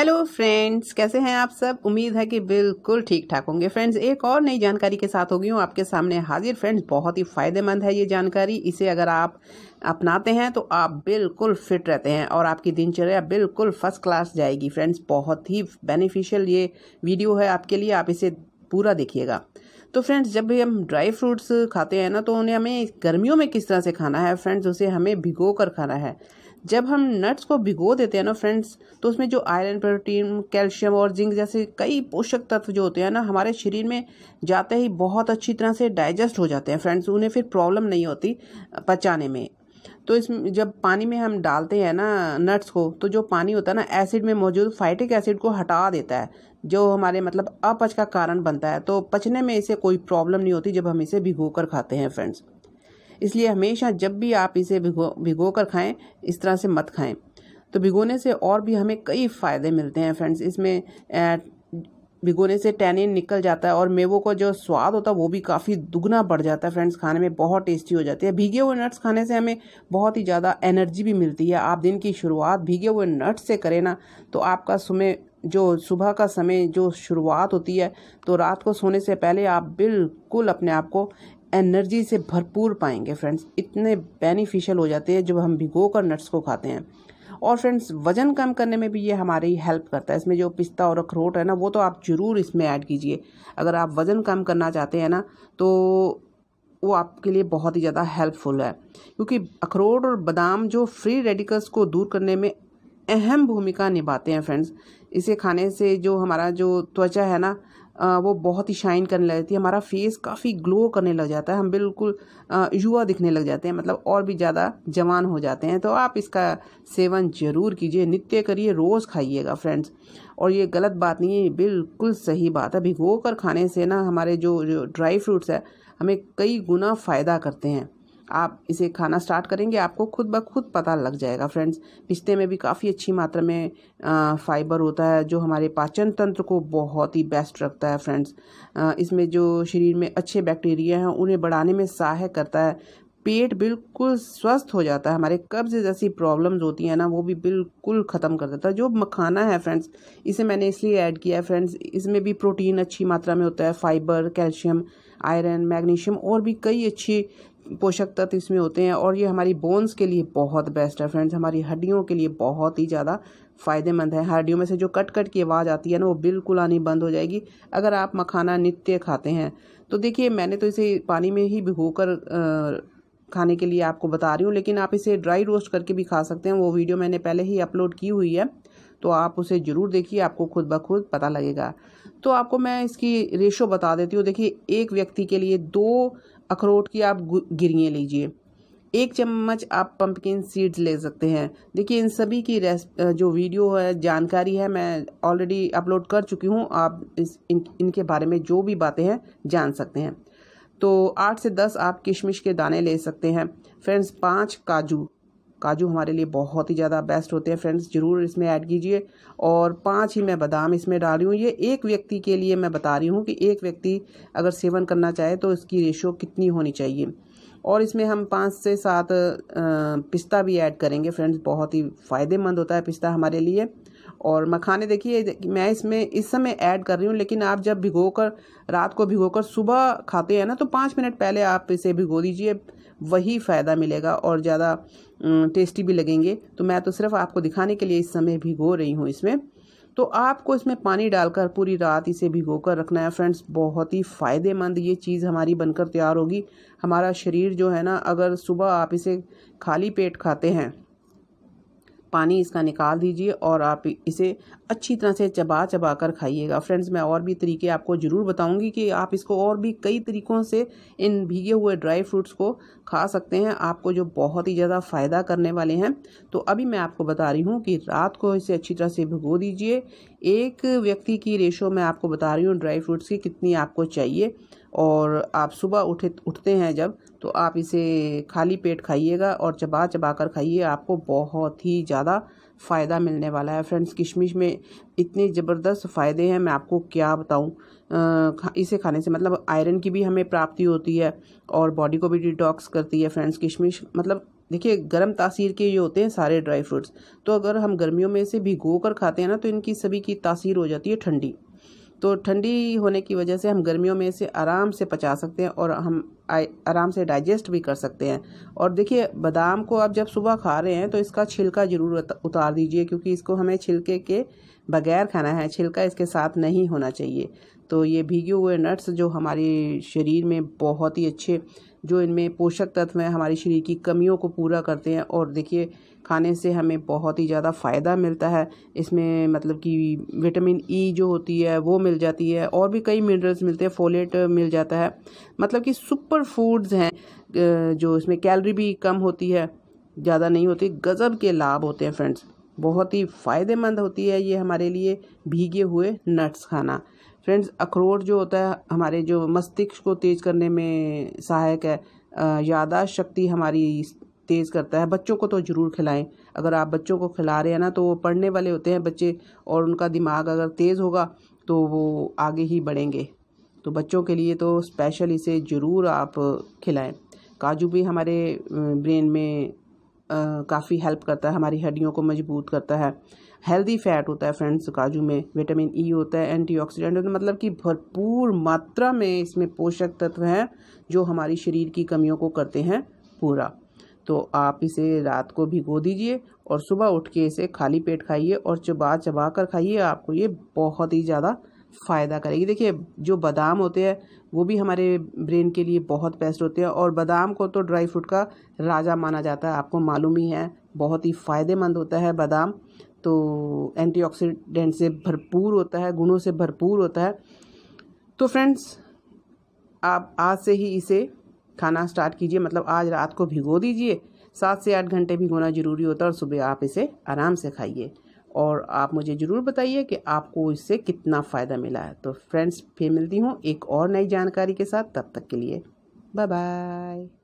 hello friends कैसे हैं आप सब उम्मीद है कि बिल्कुल ठीक ठाक होंगे फ्रेंड्स एक और नई जानकारी के साथ होगी हूँ आपके सामने हाजिर फ्रेंड्स बहुत ही फ़ायदेमंद है ये जानकारी इसे अगर आप अपनाते हैं तो आप बिल्कुल फिट रहते हैं और आपकी दिनचर्या बिल्कुल फर्स्ट क्लास जाएगी फ्रेंड्स बहुत ही बेनिफिशियल ये वीडियो है आपके लिए आप इसे पूरा देखिएगा तो फ्रेंड्स जब भी हम ड्राई फ्रूट्स खाते हैं ना तो उन्हें हमें गर्मियों में किस तरह से खाना है फ्रेंड्स उसे हमें भिगो कर खाना है जब हम नट्स को भिगो देते हैं ना फ्रेंड्स तो उसमें जो आयरन प्रोटीन कैल्शियम और जिंक जैसे कई पोषक तत्व जो होते हैं ना हमारे शरीर में जाते ही बहुत अच्छी तरह से डाइजेस्ट हो जाते हैं फ्रेंड्स उन्हें फिर प्रॉब्लम नहीं होती पचाने में तो इस जब पानी में हम डालते हैं ना नट्स को तो जो पानी होता है ना एसिड में मौजूद फाइटिक एसिड को हटा देता है जो हमारे मतलब अपच का कारण बनता है तो पचने में इसे कोई प्रॉब्लम नहीं होती जब हम इसे भिगो कर खाते हैं फ्रेंड्स इसलिए हमेशा जब भी आप इसे भिगो भिगो कर खाएँ इस तरह से मत खाएँ तो भिगोने से और भी हमें कई फ़ायदे मिलते हैं फ्रेंड्स इसमें भिगोने से टैनिन निकल जाता है और मेवो का जो स्वाद होता है वो भी काफ़ी दुगना बढ़ जाता है फ्रेंड्स खाने में बहुत टेस्टी हो जाती है भीगे हुए नट्स खाने से हमें बहुत ही ज़्यादा एनर्जी भी मिलती है आप दिन की शुरुआत भीगे हुए नट्स से करें ना तो आपका समय जो सुबह का समय जो शुरुआत होती है तो रात को सोने से पहले आप बिल्कुल अपने आप को एनर्जी से भरपूर पाएंगे फ्रेंड्स इतने बेनिफिशियल हो जाते हैं जब हम भिगो कर नट्स को खाते हैं और फ्रेंड्स वजन कम करने में भी ये हमारी हेल्प करता है इसमें जो पिस्ता और अखरोट है ना वो तो आप ज़रूर इसमें ऐड कीजिए अगर आप वज़न कम करना चाहते हैं ना तो वो आपके लिए बहुत ही ज़्यादा हेल्पफुल है क्योंकि अखरोट और बादाम जो फ्री रेडिकल्स को दूर करने में अहम भूमिका निभाते हैं फ्रेंड्स इसे खाने से जो हमारा जो त्वचा है ना वो बहुत ही शाइन करने लग जाती है हमारा फेस काफ़ी ग्लो करने लग जाता है हम बिल्कुल युवा दिखने लग जाते हैं मतलब और भी ज़्यादा जवान हो जाते हैं तो आप इसका सेवन ज़रूर कीजिए नित्य करिए रोज़ खाइएगा फ्रेंड्स और ये गलत बात नहीं है बिल्कुल सही बात है भिगो कर खाने से ना हमारे जो, जो ड्राई फ्रूट्स है हमें कई गुना फ़ायदा करते हैं आप इसे खाना स्टार्ट करेंगे आपको खुद ब खुद पता लग जाएगा फ्रेंड्स पिस्ते में भी काफ़ी अच्छी मात्रा में फाइबर होता है जो हमारे पाचन तंत्र को बहुत ही बेस्ट रखता है फ्रेंड्स इसमें जो शरीर में अच्छे बैक्टीरिया हैं उन्हें बढ़ाने में सहायक करता है पेट बिल्कुल स्वस्थ हो जाता है हमारे कब्ज जैसी प्रॉब्लम्स होती हैं ना वो भी बिल्कुल ख़त्म कर देता है जो मखाना है फ्रेंड्स इसे मैंने इसलिए ऐड किया है फ्रेंड्स इसमें भी प्रोटीन अच्छी मात्रा में होता है फाइबर कैल्शियम आयरन मैग्नीशियम और भी कई अच्छी पोषक तत्व इसमें होते हैं और ये हमारी बोन्स के लिए बहुत बेस्ट है फ्रेंड्स हमारी हड्डियों के लिए बहुत ही ज़्यादा फ़ायदेमंद है हड्डियों में से जो कट कट की आवाज़ आती है ना वो बिल्कुल आनी बंद हो जाएगी अगर आप मखाना नित्य खाते हैं तो देखिए मैंने तो इसे पानी में ही कर खाने के लिए आपको बता रही हूँ लेकिन आप इसे ड्राई रोस्ट करके भी खा सकते हैं वो वीडियो मैंने पहले ही अपलोड की हुई है तो आप उसे ज़रूर देखिए आपको खुद ब खुद पता लगेगा तो आपको मैं इसकी रेशो बता देती हूँ देखिए एक व्यक्ति के लिए दो अखरोट की आप गिरियाँ लीजिए एक चम्मच आप पंपकिन सीड्स ले सकते हैं देखिए इन सभी की रेस जो वीडियो है जानकारी है मैं ऑलरेडी अपलोड कर चुकी हूँ आप इस इन इनके बारे में जो भी बातें हैं जान सकते हैं तो आठ से दस आप किशमिश के दाने ले सकते हैं फ्रेंड्स पाँच काजू काजू हमारे लिए बहुत ही ज़्यादा बेस्ट होते हैं फ्रेंड्स ज़रूर इसमें ऐड कीजिए और पांच ही मैं बादाम इसमें डाल रही हूँ ये एक व्यक्ति के लिए मैं बता रही हूँ कि एक व्यक्ति अगर सेवन करना चाहे तो इसकी रेशो कितनी होनी चाहिए और इसमें हम पाँच से सात पिस्ता भी ऐड करेंगे फ्रेंड्स बहुत ही फ़ायदेमंद होता है पिस्ता हमारे लिए और मखाने देखिए मैं इसमें इस समय ऐड कर रही हूँ लेकिन आप जब भिगो कर रात को भिगो कर सुबह खाते हैं ना तो पाँच मिनट पहले आप इसे भिगो दीजिए वही फ़ायदा मिलेगा और ज़्यादा टेस्टी भी लगेंगे तो मैं तो सिर्फ आपको दिखाने के लिए इस समय भिगो रही हूँ इसमें तो आपको इसमें पानी डालकर पूरी रात इसे भिगो कर रखना है फ्रेंड्स बहुत ही फ़ायदेमंद ये चीज़ हमारी बनकर तैयार होगी हमारा शरीर जो है ना अगर सुबह आप इसे खाली पेट खाते हैं पानी इसका निकाल दीजिए और आप इसे अच्छी तरह से चबा चबा कर खाइएगा फ्रेंड्स मैं और भी तरीके आपको ज़रूर बताऊंगी कि आप इसको और भी कई तरीक़ों से इन भीगे हुए ड्राई फ्रूट्स को खा सकते हैं आपको जो बहुत ही ज़्यादा फ़ायदा करने वाले हैं तो अभी मैं आपको बता रही हूँ कि रात को इसे अच्छी तरह से भिगो दीजिए एक व्यक्ति की रेशो मैं आपको बता रही हूँ ड्राई फ्रूट्स की कितनी आपको चाहिए और आप सुबह उठे उठते हैं जब तो आप इसे खाली पेट खाइएगा और चबा चबा कर खाइए आपको बहुत ही ज़्यादा फ़ायदा मिलने वाला है फ्रेंड्स किशमिश में इतने ज़बरदस्त फ़ायदे हैं मैं आपको क्या बताऊं इसे खाने से मतलब आयरन की भी हमें प्राप्ति होती है और बॉडी को भी डिटॉक्स करती है फ्रेंड्स किशमिश मतलब देखिए गर्म तासीर के ये होते हैं सारे ड्राई फ्रूट्स तो अगर हम गर्मियों में इसे भिगो कर खाते हैं ना तो इनकी सभी की तासीर हो जाती है ठंडी तो ठंडी होने की वजह से हम गर्मियों में इसे आराम से पचा सकते हैं और हम आराम से डाइजेस्ट भी कर सकते हैं और देखिए बादाम को आप जब सुबह खा रहे हैं तो इसका छिलका ज़रूर उतार दीजिए क्योंकि इसको हमें छिलके के बगैर खाना है छिलका इसके साथ नहीं होना चाहिए तो ये भीगे हुए नट्स जो हमारे शरीर में बहुत ही अच्छे जो इनमें पोषक तत्व हैं हमारे शरीर की कमियों को पूरा करते हैं और देखिए खाने से हमें बहुत ही ज़्यादा फ़ायदा मिलता है इसमें मतलब कि विटामिन ई e जो होती है वो मिल जाती है और भी कई मिनरल्स मिलते हैं फोलेट मिल जाता है मतलब कि सुपर फूड्स हैं जो इसमें कैलरी भी कम होती है ज़्यादा नहीं होती गज़ब के लाभ होते हैं फ्रेंड्स बहुत ही फ़ायदेमंद होती है ये हमारे लिए भीगे हुए नट्स खाना फ्रेंड्स अखरोट जो होता है हमारे जो मस्तिष्क को तेज़ करने में सहायक है यादाश्त शक्ति हमारी तेज़ करता है बच्चों को तो ज़रूर खिलाएं अगर आप बच्चों को खिला रहे हैं ना तो वो पढ़ने वाले होते हैं बच्चे और उनका दिमाग अगर तेज़ होगा तो वो आगे ही बढ़ेंगे तो बच्चों के लिए तो स्पेशल इसे ज़रूर आप खिलाएं काजू भी हमारे ब्रेन में काफ़ी हेल्प करता है हमारी हड्डियों को मजबूत करता है हेल्दी फैट होता है फ्रेंड्स काजू में विटामिन ई e होता है एंटीऑक्सीडेंट होता है मतलब कि भरपूर मात्रा में इसमें पोषक तत्व हैं जो हमारी शरीर की कमियों को करते हैं पूरा तो आप इसे रात को भिगो दीजिए और सुबह उठ के इसे खाली पेट खाइए और चबा चबा कर खाइए आपको ये बहुत ही ज़्यादा फ़ायदा करेगी देखिए जो बादाम होते हैं वो भी हमारे ब्रेन के लिए बहुत बेस्ट होते हैं और बादाम को तो ड्राई फ्रूट का राजा माना जाता है आपको मालूम ही है बहुत ही फ़ायदेमंद होता है बादाम तो एंटीऑक्सीडेंट से भरपूर होता है गुणों से भरपूर होता है तो फ्रेंड्स आप आज से ही इसे खाना स्टार्ट कीजिए मतलब आज रात को भिगो दीजिए सात से आठ घंटे भिगोना ज़रूरी होता है और सुबह आप इसे आराम से खाइए और आप मुझे ज़रूर बताइए कि आपको इससे कितना फ़ायदा मिला है तो फ्रेंड्स फिर मिलती हूँ एक और नई जानकारी के साथ तब तक के लिए बाय बाय